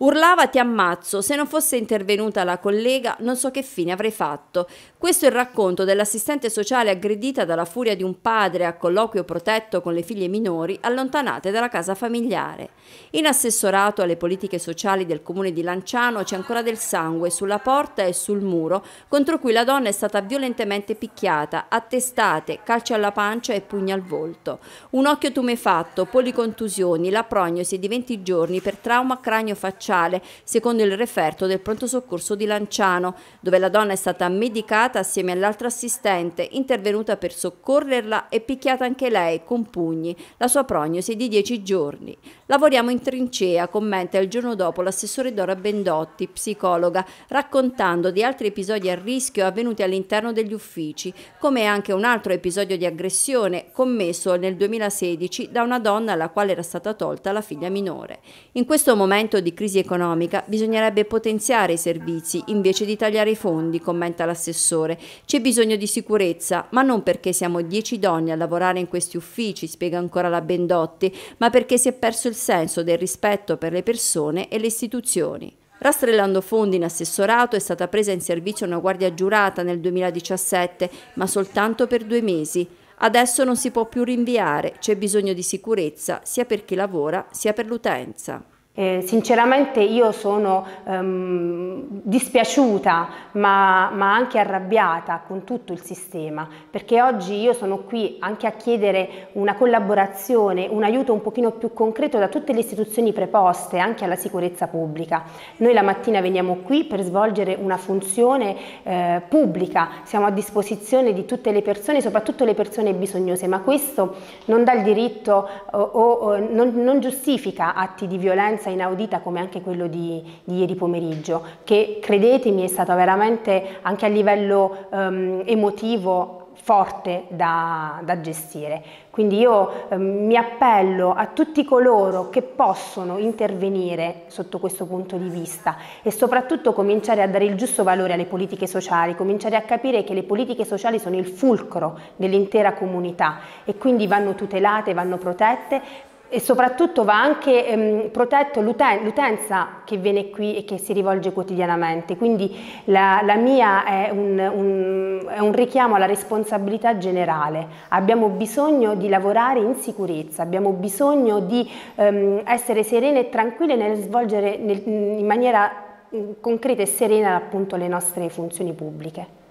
Urlava ti ammazzo, se non fosse intervenuta la collega non so che fine avrei fatto. Questo è il racconto dell'assistente sociale aggredita dalla furia di un padre a colloquio protetto con le figlie minori allontanate dalla casa familiare. In assessorato alle politiche sociali del comune di Lanciano c'è ancora del sangue sulla porta e sul muro contro cui la donna è stata violentemente picchiata, attestate, calci alla pancia e pugni al volto. Un occhio tumefatto, policontusioni, la prognosi di 20 giorni per trauma cranio-facciale facciale, secondo il referto del pronto soccorso di Lanciano, dove la donna è stata medicata assieme all'altra assistente, intervenuta per soccorrerla e picchiata anche lei con pugni. La sua prognosi è di 10 giorni. Lavoriamo in trincea, commenta il giorno dopo l'assessore Dora Bendotti, psicologa, raccontando di altri episodi a rischio avvenuti all'interno degli uffici, come anche un altro episodio di aggressione commesso nel 2016 da una donna alla quale era stata tolta la figlia minore. In questo momento di crisi economica bisognerebbe potenziare i servizi invece di tagliare i fondi, commenta l'assessore. C'è bisogno di sicurezza, ma non perché siamo dieci donne a lavorare in questi uffici, spiega ancora la Bendotti, ma perché si è perso il senso del rispetto per le persone e le istituzioni. Rastrellando fondi in assessorato è stata presa in servizio una guardia giurata nel 2017, ma soltanto per due mesi. Adesso non si può più rinviare, c'è bisogno di sicurezza sia per chi lavora sia per l'utenza. Eh, sinceramente io sono ehm, dispiaciuta ma, ma, anche arrabbiata con tutto il sistema perché oggi io sono qui anche a chiedere una collaborazione, un aiuto un pochino più concreto da tutte le istituzioni preposte anche alla sicurezza pubblica. Noi la mattina veniamo qui per svolgere una funzione eh, pubblica, siamo a disposizione di tutte le persone, soprattutto le persone bisognose, ma questo non dà il diritto o, o non, non giustifica atti di violenza qualcosa inaudita come anche quello di, di, ieri pomeriggio, che credetemi è stata veramente anche a livello um, emotivo forte da, da, gestire. Quindi io eh, mi appello a tutti coloro che possono intervenire sotto questo punto di vista e soprattutto cominciare a dare il giusto valore alle politiche sociali, cominciare a capire che le politiche sociali sono il fulcro dell'intera comunità e quindi vanno tutelate, vanno protette, e soprattutto va anche ehm, protetto l'utenza che viene qui e che si rivolge quotidianamente, quindi la, la mia è un, un, è un, richiamo alla responsabilità generale, abbiamo bisogno di lavorare in sicurezza, abbiamo bisogno di ehm, essere serene e tranquille nel svolgere nel, in maniera mm, concreta e serena appunto le nostre funzioni pubbliche.